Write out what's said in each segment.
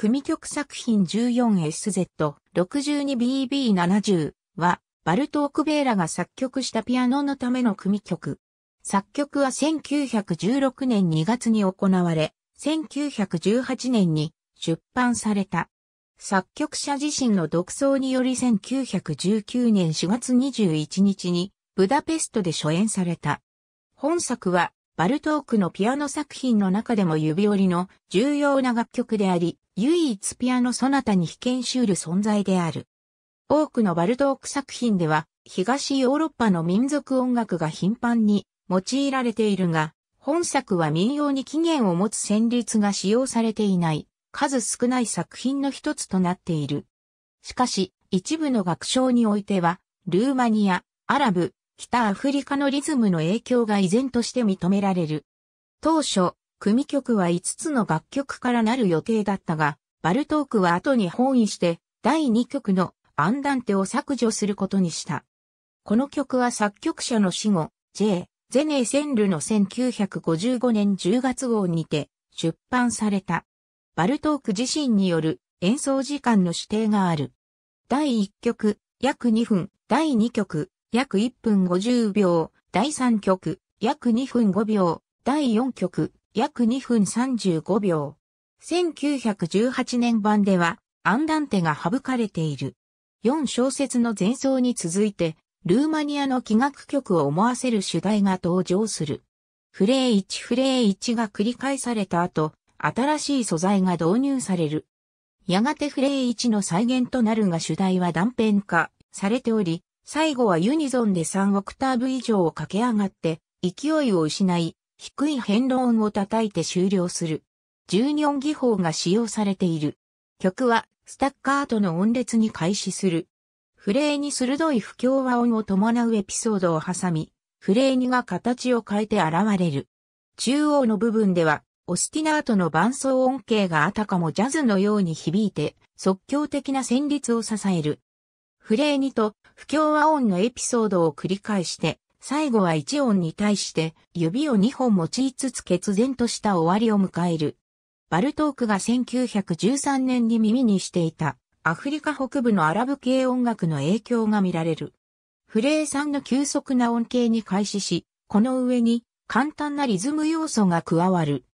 組曲作品 14SZ62BB70 は、バルトーク・ベーラが作曲したピアノのための組曲。作曲は1916年2月に行われ、1918年に出版された。作曲者自身の独奏により1919年4月21日にブダペストで初演された。本作はバルトークのピアノ作品の中でも指折りの重要な楽曲であり、唯一ピアノソナタに被験しうる存在である。多くのバルトーク作品では、東ヨーロッパの民族音楽が頻繁に用いられているが、本作は民謡に起源を持つ旋律が使用されていない、数少ない作品の一つとなっている。しかし、一部の楽章においては、ルーマニア、アラブ、北アフリカのリズムの影響が依然として認められる。当初、組曲は5つの楽曲からなる予定だったが、バルトークは後に本意して、第2曲のアンダンテを削除することにした。この曲は作曲者の死後、J. ゼネー・センルの1955年10月号にて出版された。バルトーク自身による演奏時間の指定がある。第1曲、約2分、第2曲、約1分50秒、第3曲、約2分5秒、第4曲、約2分35秒。1918年版では、アンダンテが省かれている。4小節の前奏に続いて、ルーマニアの器楽曲を思わせる主題が登場する。フレー1フレー1が繰り返された後、新しい素材が導入される。やがてフレー1の再現となるが主題は断片化されており、最後はユニゾンで3オクターブ以上を駆け上がって、勢いを失い、低い変動音を叩いて終了する。14技法が使用されている。曲は、スタッカートの音列に開始する。フレーに鋭い不協和音を伴うエピソードを挟み、フレーにが形を変えて現れる。中央の部分では、オスティナートの伴奏音形があたかもジャズのように響いて、即興的な旋律を支える。フレーニと不協和音のエピソードを繰り返して、最後は1音に対して指を2本用いつつ決然とした終わりを迎える。バルトークが1913年に耳にしていたアフリカ北部のアラブ系音楽の影響が見られる。フレーさんの急速な音形に開始し、この上に簡単なリズム要素が加わる。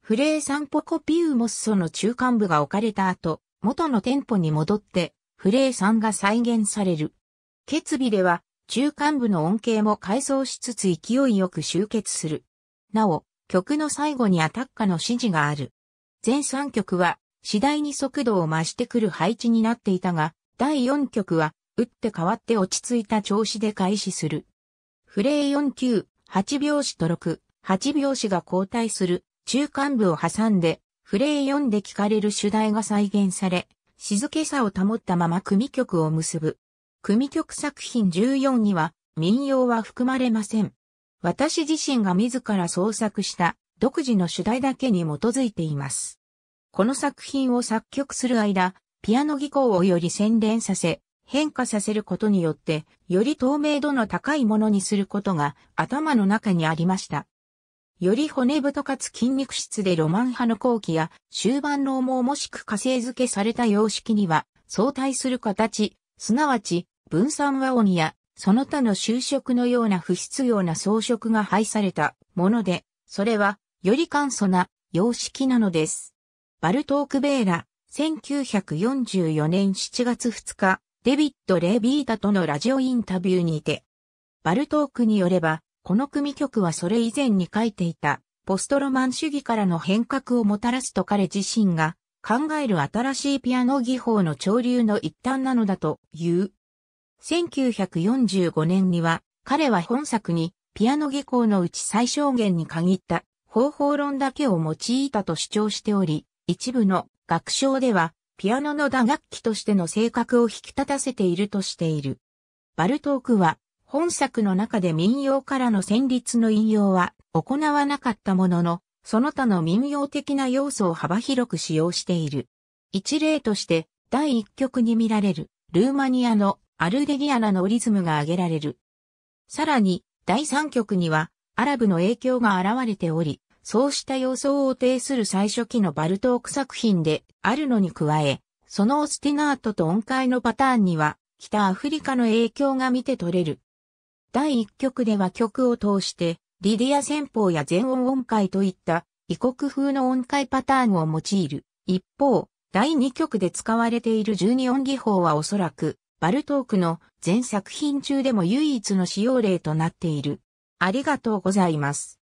フレーサンポコピウモッソの中間部が置かれた後、元のテンポに戻って、フレーさんが再現される。決備では、中間部の恩恵も改装しつつ勢いよく集結する。なお、曲の最後にアタッカの指示がある。全3曲は、次第に速度を増してくる配置になっていたが、第4曲は、打って変わって落ち着いた調子で開始する。フレー4九8拍子と6、8拍子が交代する、中間部を挟んで、フレー4で聴かれる主題が再現され、静けさを保ったまま組曲を結ぶ。組曲作品14には民謡は含まれません。私自身が自ら創作した独自の主題だけに基づいています。この作品を作曲する間、ピアノ技巧をより洗練させ、変化させることによって、より透明度の高いものにすることが頭の中にありました。より骨太かつ筋肉質でロマン派の後期や終盤の重もしく火星付けされた様式には相対する形、すなわち分散和音や、その他の修飾のような不必要な装飾が配されたもので、それは、より簡素な様式なのです。バルトーク・ベーラ、1944年7月2日、デビッド・レビータとのラジオインタビューにて、バルトークによれば、この組曲はそれ以前に書いていた、ポストロマン主義からの変革をもたらすと彼自身が考える新しいピアノ技法の潮流の一端なのだという。1945年には彼は本作にピアノ技巧のうち最小限に限った方法論だけを用いたと主張しており、一部の学章ではピアノの打楽器としての性格を引き立たせているとしている。バルトークは本作の中で民謡からの旋律の引用は行わなかったものの、その他の民謡的な要素を幅広く使用している。一例として第一曲に見られるルーマニアのアルデギアナのリズムが挙げられる。さらに、第3曲には、アラブの影響が現れており、そうした様相を呈する最初期のバルトーク作品であるのに加え、そのオスティナートと音階のパターンには、北アフリカの影響が見て取れる。第1曲では曲を通して、リディア戦法や全音音階といった異国風の音階パターンを用いる。一方、第2曲で使われている12音技法はおそらくバルトークの全作品中でも唯一の使用例となっている。ありがとうございます。